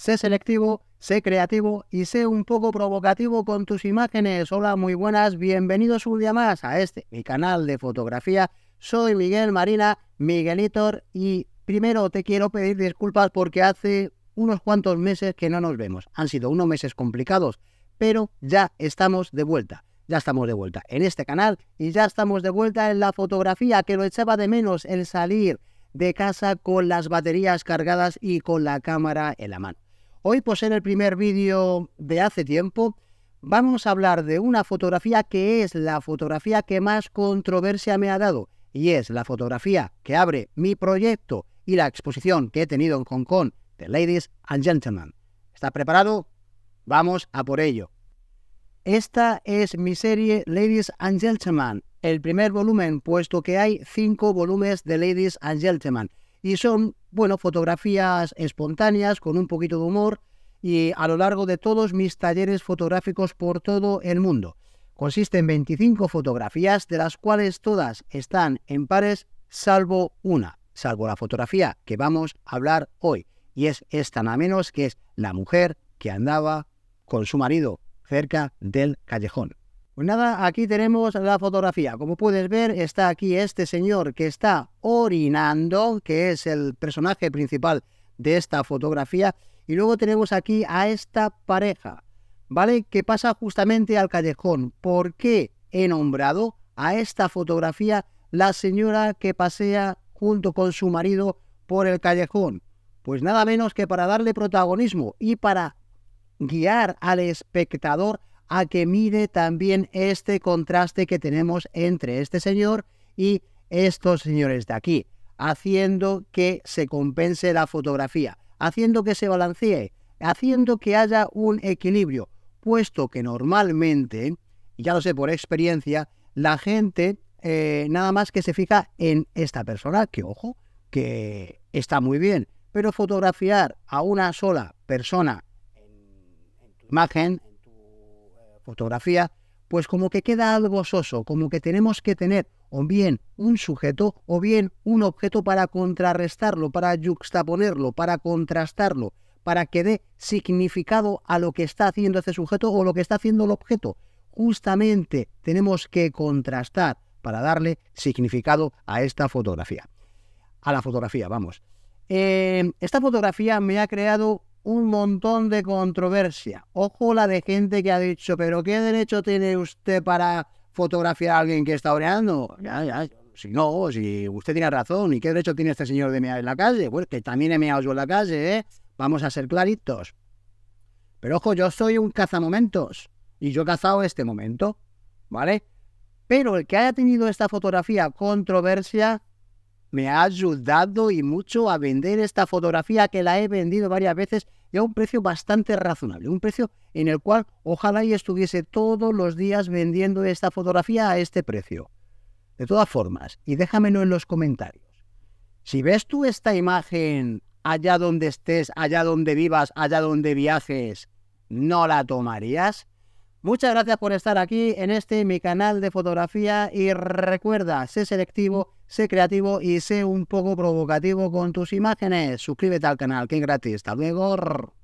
Sé selectivo, sé creativo y sé un poco provocativo con tus imágenes. Hola, muy buenas, bienvenidos un día más a este, mi canal de fotografía. Soy Miguel Marina, Miguelitor, y primero te quiero pedir disculpas porque hace unos cuantos meses que no nos vemos. Han sido unos meses complicados, pero ya estamos de vuelta. Ya estamos de vuelta en este canal y ya estamos de vuelta en la fotografía que lo echaba de menos el salir de casa con las baterías cargadas y con la cámara en la mano. Hoy, pues en el primer vídeo de hace tiempo, vamos a hablar de una fotografía que es la fotografía que más controversia me ha dado y es la fotografía que abre mi proyecto y la exposición que he tenido en Hong Kong de Ladies and Gentlemen. ¿Está preparado? Vamos a por ello. Esta es mi serie Ladies and Gentlemen, el primer volumen, puesto que hay cinco volúmenes de Ladies and Gentlemen. Y son, bueno, fotografías espontáneas con un poquito de humor y a lo largo de todos mis talleres fotográficos por todo el mundo. Consiste en 25 fotografías, de las cuales todas están en pares, salvo una, salvo la fotografía que vamos a hablar hoy. Y es esta nada menos que es la mujer que andaba con su marido cerca del callejón. Pues nada, aquí tenemos la fotografía. Como puedes ver, está aquí este señor que está orinando, que es el personaje principal de esta fotografía. Y luego tenemos aquí a esta pareja, ¿vale? Que pasa justamente al callejón. ¿Por qué he nombrado a esta fotografía la señora que pasea junto con su marido por el callejón? Pues nada menos que para darle protagonismo y para guiar al espectador a que mire también este contraste que tenemos entre este señor y estos señores de aquí, haciendo que se compense la fotografía, haciendo que se balancee, haciendo que haya un equilibrio, puesto que normalmente, ya lo sé por experiencia, la gente eh, nada más que se fija en esta persona, que ojo, que está muy bien, pero fotografiar a una sola persona en tu imagen, fotografía, pues como que queda algo soso, como que tenemos que tener o bien un sujeto o bien un objeto para contrarrestarlo, para juxtaponerlo para contrastarlo, para que dé significado a lo que está haciendo ese sujeto o lo que está haciendo el objeto. Justamente tenemos que contrastar para darle significado a esta fotografía. A la fotografía, vamos. Eh, esta fotografía me ha creado un montón de controversia. Ojo la de gente que ha dicho, pero ¿qué derecho tiene usted para fotografiar a alguien que está oreando? Ya, ya, si no, si usted tiene razón, ¿y qué derecho tiene este señor de mear en la calle? Pues que también he meado yo en la calle, ¿eh? Vamos a ser claritos. Pero ojo, yo soy un cazamomentos y yo he cazado este momento, ¿vale? Pero el que haya tenido esta fotografía controversia me ha ayudado y mucho a vender esta fotografía que la he vendido varias veces y a un precio bastante razonable, un precio en el cual ojalá y estuviese todos los días vendiendo esta fotografía a este precio. De todas formas, y déjamelo en los comentarios, si ves tú esta imagen allá donde estés, allá donde vivas, allá donde viajes, ¿no la tomarías? Muchas gracias por estar aquí en este mi canal de fotografía y recuerda, sé selectivo, sé creativo y sé un poco provocativo con tus imágenes. Suscríbete al canal, que es gratis. Hasta luego.